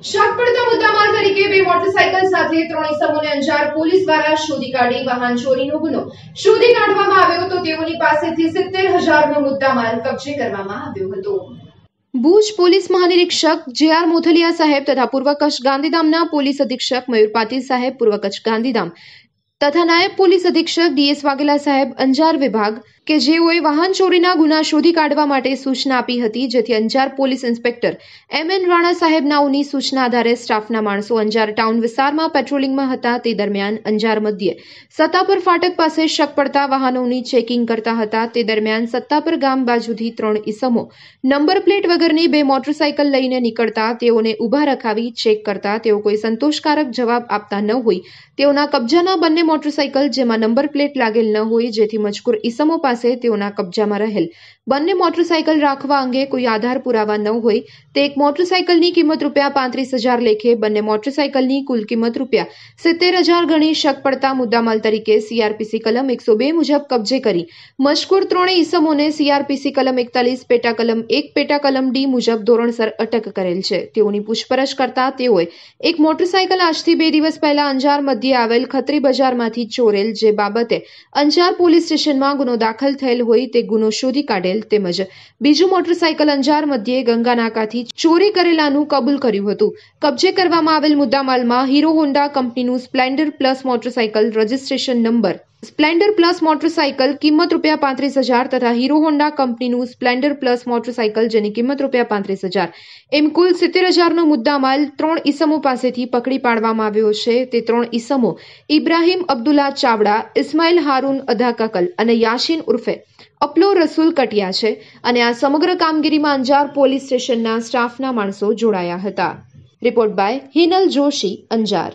શક પડતા તરીકે બે મોટરસાયકલ સાથે ત્રણ ઇસમોને અંજાર પોલીસ દ્વારા શોધી કાઢી વાહન ચોરીનો ગુનો શોધી કાઢવામાં આવ્યો તો તેઓની પાસેથી સિત્તેર હજારનો મુદ્દામાલ કબજે કરવામાં આવ્યો હતો ભુજ પોલીસ મહાનિરીક્ષક જે આર મોથલિયા સાહેબ તથા પૂર્વ કચ્છ ગાંધીધામના પોલીસ અધિક્ષક મયુર પાટીલ સાહેબ પૂર્વ કચ્છ ગાંધીધામ તથા નાયબ પોલીસ અધિક્ષક ડીએસ વાઘેલા સાહેબ અંજાર વિભાગ કે જેઓએ વાહન ચોરીના ગુના શોધી કાઢવા માટે સૂચના આપી હતી જેથી Anjar police inspector M N Rana સાહેબનાઓની સૂચના આધારે સ્ટાફના માણસો અંજાર ટાઉન વિસ્તારમાં પેટ્રોલિંગમાં હતા તે દરમિયાન અંજાર મધ્યે સત્તાપર ફાટક પાસે શક પડતા વાહનોની ચેકિંગ કરતા હતા તે દરમિયાન સત્તાપર ગામ બાજુથી ત્રણ ઇસમો નંબર પ્લેટ વગરની બે મોટરસાયકલ લઈને નીકળતા તેઓને ઊભા રખાવી ચેક કરતા તેઓ કોઈ સંતોષકારક જવાબ આપતા ન હોય તેઓના કબજાના બંને મોટરસાઇકલ જેમાં નંબર પ્લેટ લાગેલ ન હોય જેથી મજકૂર ઈસમો પાસે તેઓના કબજામાં રહેલ બંને મોટરસાઇકલ રાખવા અંગે કોઈ આધાર પુરાવા ન હોય તે એક મોટરસાઇકલની કિંમત રૂપિયા પાંત્રીસ હજાર લેખે બંને મોટરસાઇકલની કુલ કિંમત રૂપિયા સિત્તેર હજાર ગણી શક પડતા મુદ્દામાલ તરીકે સીઆરપીસી કલમ એકસો બે મુજબ કબજે કરી મજકૂર ત્રણે ઈસમોને સીઆરપીસી કલમ એકતાલીસ પેટા કલમ એક પેટા કલમ ડી મુજબ ધોરણસર અટક કરેલ છે તેઓની પૂછપરછ કરતા તેઓએ એક મોટરસાયકલ આજથી બે દિવસ પહેલા અંજાર મધ્યે આવેલ ખત્રી બજારમાં વિસ્તારમાંથી ચોરેલ જે બાબતે અંજાર પોલીસ સ્ટેશનમાં ગુનો દાખલ થયેલ હોય તે ગુનો શોધી કાઢેલ તેમજ બીજું મોટરસાયકલ અંજાર મધ્યે ગંગાનાકાથી ચોરી કરેલાનું કબૂલ કર્યું હતું કબજે કરવામાં આવેલ મુદ્દામાલમાં હીરો હોન્ડા કંપનીનું Splendor plus motorcycle registration number Splendor plus motorcycle કિંમત રૂપિયા પાંત્રીસ હજાર તથા હીરો હોન્ડા કંપનીનું સ્પ્લેન્ડર પ્લસ મોટરસાયકલ જેની કિંમત રૂપિયા પાંત્રીસ હજાર એમ કુલ સિત્તેર હજારનો મુદ્દામાલ ત્રણ ઇસમો પાસેથી પકડી પાડવામાં આવ્યો છે તે ત્રણ ઇસમો ઇબ્રાહીમ અબ્દુલ્લા ચાવડા ઇસ્માઇલ હારૂન અધાકકલ અને યાશીન ઉર્ફે અપલો રસુલ કટિયા છે અને આ સમગ્ર કામગીરીમાં અંજાર પોલીસ સ્ટેશનના સ્ટાફના માણસો જોડાયા હતા રિપોર્ટ બાય હિનલ જોશી અંજાર